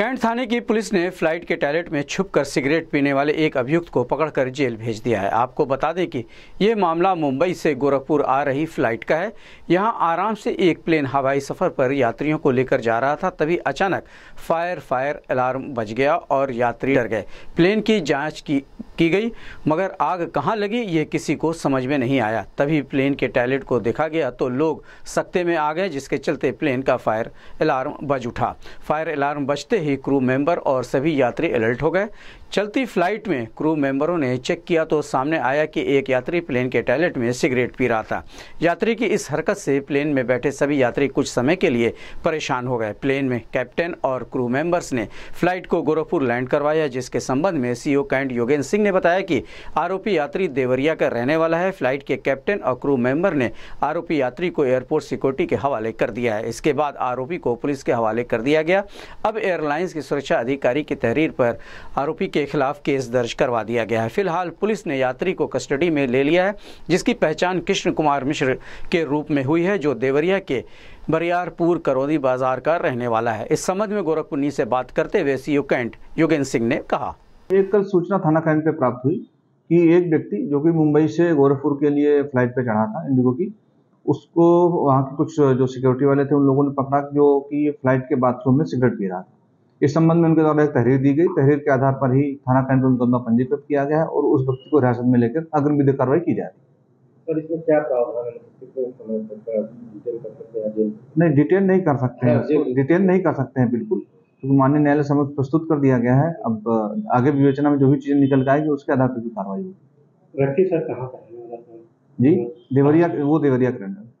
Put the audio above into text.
Cantt थाने की police ने flight के टैलेट में छुपकर सिगरेट पीने वाले एक अभियुक्त को पकड़कर जेल भेज दिया है आपको बता दें कि यह मामला मुंबई से गोरखपुर आ रही फ्लाइट का है यहां आराम से एक प्लेन हवाई सफ़र पर यात्रियों को लेकर जा रहा था तभी अचानक फायर फायर अलार्म बज गया और यात्री डर गए प्लेन की जाँच की की गई मगर आग कहां लगी ये किसी को समझ में नहीं आया तभी प्लेन के टॉयलेट को देखा गया तो लोग सकते में आ गए जिसके चलते प्लेन का फायर अलार्म बज उठा फायर अलार्म बजते ही क्रू मेंबर और सभी यात्री अलर्ट हो गए चलती फ्लाइट में क्रू मेंबरों ने चेक किया तो सामने आया कि एक यात्री प्लेन के टॉयलेट में सिगरेट पी रहा था यात्री की इस हरकत से प्लेन में बैठे सभी यात्री कुछ समय के लिए परेशान हो गए प्लेन में कैप्टन और क्रू मेंबर्स ने फ्लाइट को गोरखपुर लैंड करवाया जिसके संबंध में सीओ कैंट योगेंद्र सिंह ने ने बताया कि आरोपी यात्री देवरिया का रहने वाला है फ्लाइट के कैप्टन और क्रू मेंबर ने आरोपी यात्री को एयरपोर्ट सिक्योरिटी के हवाले कर दिया है इसके बाद आरोपी को पुलिस के हवाले कर दिया गया अब एयरलाइंस के सुरक्षा अधिकारी की तहरीर पर आरोपी के खिलाफ केस दर्ज करवा दिया गया है फिलहाल पुलिस ने यात्री को कस्टडी में ले लिया है जिसकी पहचान कृष्ण कुमार मिश्र के रूप में हुई है जो देवरिया के बरियारपुर करौदी बाजार का रहने वाला है इस संबंध में गोरखपुर से बात करते हुए सीओ कैंट योगेंद्र सिंह ने कहा एक कल सूचना थाना कैंट पे प्राप्त हुई कि एक व्यक्ति जो कि मुंबई से गोरखपुर के लिए फ्लाइट पे चढ़ा था इंडिगो की उसको वहाँ के कुछ जो सिक्योरिटी वाले थे उन लोगों ने पकड़ा जो कि फ्लाइट के बाथरूम में सिगरेट पी रहा था इस संबंध में उनके द्वारा एक तहरीर दी गई तहरीर के आधार पर ही थाना कैंट में मुकदमा पंजीकृत किया गया है और उस व्यक्ति को हिरासत में लेकर अग्रिम विधि कार्रवाई की जा रही है इसमें क्या प्रावधान है मतलब नहीं डिटेल नहीं कर सकते हैं डिटेल हाँ, नहीं कर सकते हैं बिल्कुल क्योंकि माननीय न्यायालय समक्ष प्रस्तुत कर दिया गया है अब आगे विवेचना में जो भी चीजें निकल के आएगी उसके आधार पर भी कार्रवाई होगी जी हाँ। देवरिया वो देवरिया कैलेंडर